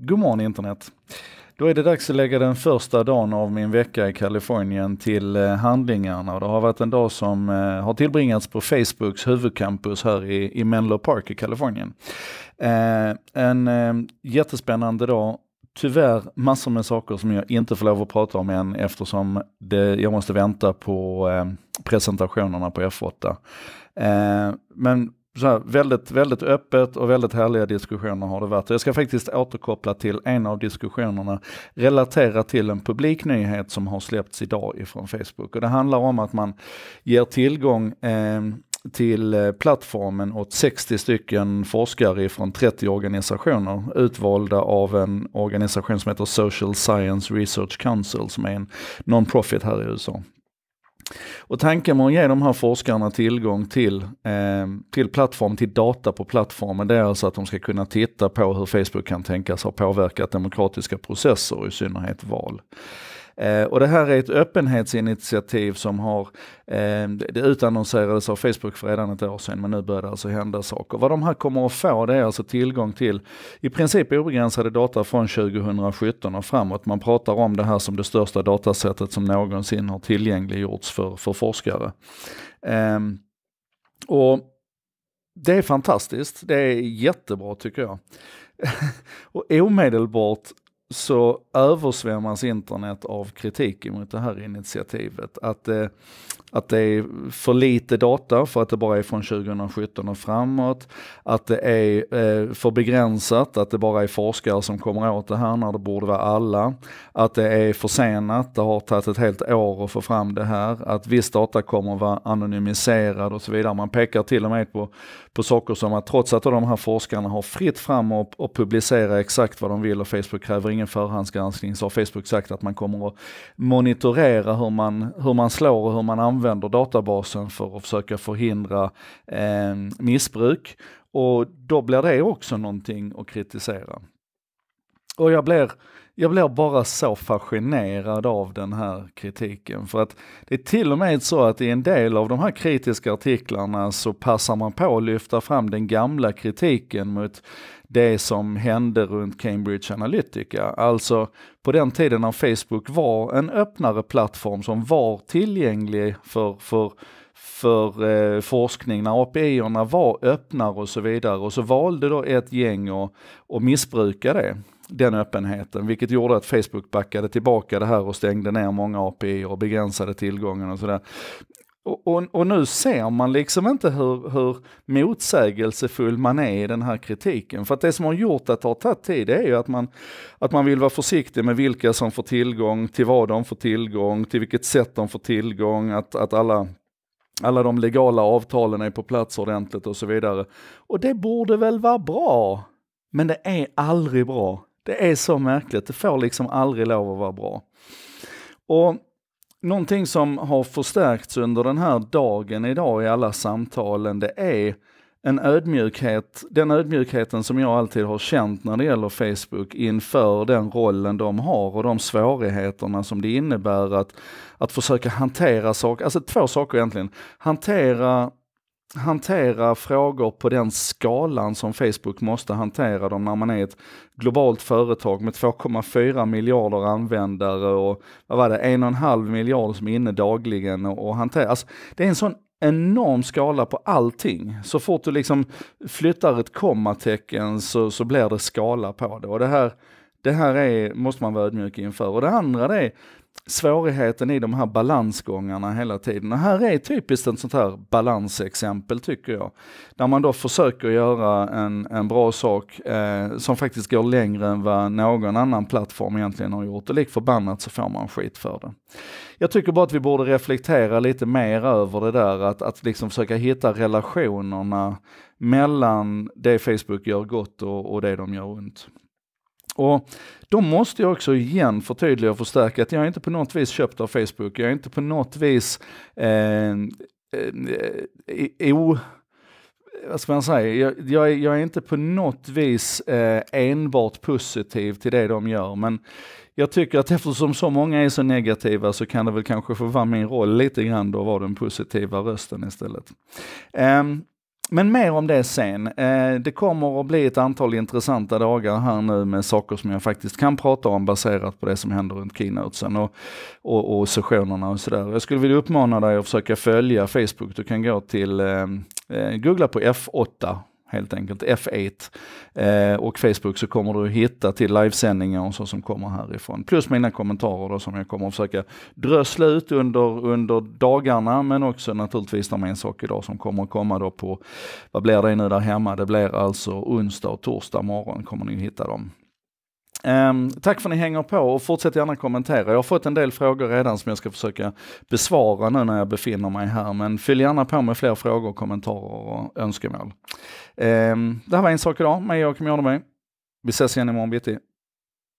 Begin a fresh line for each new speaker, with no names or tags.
God morgon internet! Då är det dags att lägga den första dagen av min vecka i Kalifornien till eh, handlingarna. Det har varit en dag som eh, har tillbringats på Facebooks huvudcampus här i, i Menlo Park i Kalifornien. Eh, en jättespännande dag. Tyvärr massor med saker som jag inte får lov att prata om än eftersom det, jag måste vänta på presentationerna på F8. men så väldigt, väldigt öppet och väldigt härliga diskussioner har det varit. Jag ska faktiskt återkoppla till en av diskussionerna relaterat till en publiknyhet som har släppts idag ifrån Facebook. Och det handlar om att man ger tillgång eh, till eh, plattformen åt 60 stycken forskare från 30 organisationer utvalda av en organisation som heter Social Science Research Council som är en non-profit här i USA. Och tanken med att ge de här forskarna tillgång till, eh, till plattform, till data på plattformen, det är alltså att de ska kunna titta på hur Facebook kan tänkas ha påverkat demokratiska processer, i synnerhet val. Eh, och det här är ett öppenhetsinitiativ som har, eh, det utannonserades av Facebook för redan ett år sedan men nu börjar det alltså hända saker. Vad de här kommer att få det är alltså tillgång till i princip obegränsade data från 2017 och framåt. Man pratar om det här som det största datasättet som någonsin har tillgängliggjorts för, för forskare. Eh, och det är fantastiskt, det är jättebra tycker jag. och omedelbart så översvämmas internet av kritik mot det här initiativet. Att, eh, att det är för lite data för att det bara är från 2017 och framåt. Att det är eh, för begränsat, att det bara är forskare som kommer åt det här när det borde vara alla. Att det är försenat, det har tagit ett helt år att få fram det här. Att viss data kommer att vara anonymiserad och så vidare. Man pekar till och med på, på saker som att trots att de här forskarna har fritt fram och, och publicera exakt vad de vill och Facebook kräver ingen förhandsgranskning, så har Facebook sagt att man kommer att monitorera hur man, hur man slår och hur man använder databasen för att försöka förhindra eh, missbruk. Och då blir det också någonting att kritisera. Och jag blir jag blir bara så fascinerad av den här kritiken. För att det är till och med så att i en del av de här kritiska artiklarna så passar man på att lyfta fram den gamla kritiken mot det som hände runt Cambridge Analytica. Alltså på den tiden när Facebook var en öppnare plattform som var tillgänglig för, för för eh, forskning när API-erna var öppnare och så vidare och så valde då ett gäng att, att missbruka det den öppenheten, vilket gjorde att Facebook backade tillbaka det här och stängde ner många API och begränsade tillgången och sådär. Och, och, och, nu ser man liksom inte hur, hur motsägelsefull man är i den här kritiken. För att det som har gjort att det har tagit tid, det är ju att man, att man vill vara försiktig med vilka som får tillgång, till vad de får tillgång, till vilket sätt de får tillgång, att, att alla alla de legala avtalen är på plats ordentligt och så vidare. Och det borde väl vara bra, men det är aldrig bra. Det är så märkligt, det får liksom aldrig lov att vara bra. Och Någonting som har förstärkts under den här dagen idag i alla samtalen, det är en ödmjukhet, den ödmjukheten som jag alltid har känt när det gäller Facebook inför den rollen de har och de svårigheterna som det innebär att, att försöka hantera saker, alltså två saker egentligen. Hantera hantera frågor på den skalan som Facebook måste hantera dem när man är ett globalt företag med 2,4 miljarder användare och vad var det, 1,5 miljarder som är inne dagligen och, hanterar. Alltså, det är en sån enorm skala på allting. Så fort du liksom flyttar ett kommatecken så, så blir det skala på det. Och det här det här är, måste man vara ödmjuk inför. Och det andra det är svårigheten i de här balansgångarna hela tiden. Och här är typiskt ett sånt här balansexempel tycker jag. Där man då försöker göra en, en bra sak eh, som faktiskt går längre än vad någon annan plattform egentligen har gjort. Och lik förbannat så får man skit för det. Jag tycker bara att vi borde reflektera lite mer över det där att, att liksom försöka hitta relationerna mellan det Facebook gör gott och, och det de gör ont. Och då måste jag också igen förtydliga och förstärka att jag är inte på något vis köpt av Facebook. Jag är inte på något vis eh, eh, eh o vad ska man säga, jag, jag, är, jag är inte på något vis eh, enbart positiv till det de gör, men jag tycker att eftersom så många är så negativa så kan det väl kanske få vara min roll lite grann då att vara den positiva rösten istället. Um, men mer om det sen. Eh, det kommer att bli ett antal intressanta dagar här nu med saker som jag faktiskt kan prata om baserat på det som händer runt keynotesen och, och, och sessionerna och sådär. Jag skulle vilja uppmana dig att försöka följa Facebook. Du kan gå till, eh, eh googla på F8 helt enkelt, F8. Eh, och Facebook så kommer du hitta till livesändningar och så som kommer härifrån. Plus mina kommentarer då som jag kommer att försöka drösla ut under, under dagarna men också naturligtvis om en sak idag som kommer att komma då på, vad blir det nu där hemma? Det blir alltså onsdag och torsdag morgon kommer ni hitta dem. Um, tack för att ni hänger på och fortsätt gärna kommentera. Jag har fått en del frågor redan som jag ska försöka besvara nu när jag befinner mig här, men fyll gärna på med fler frågor, kommentarer och önskemål. Um, det här var En sak idag med Joakim Jardenberg. Vi ses igen imorgon bitti.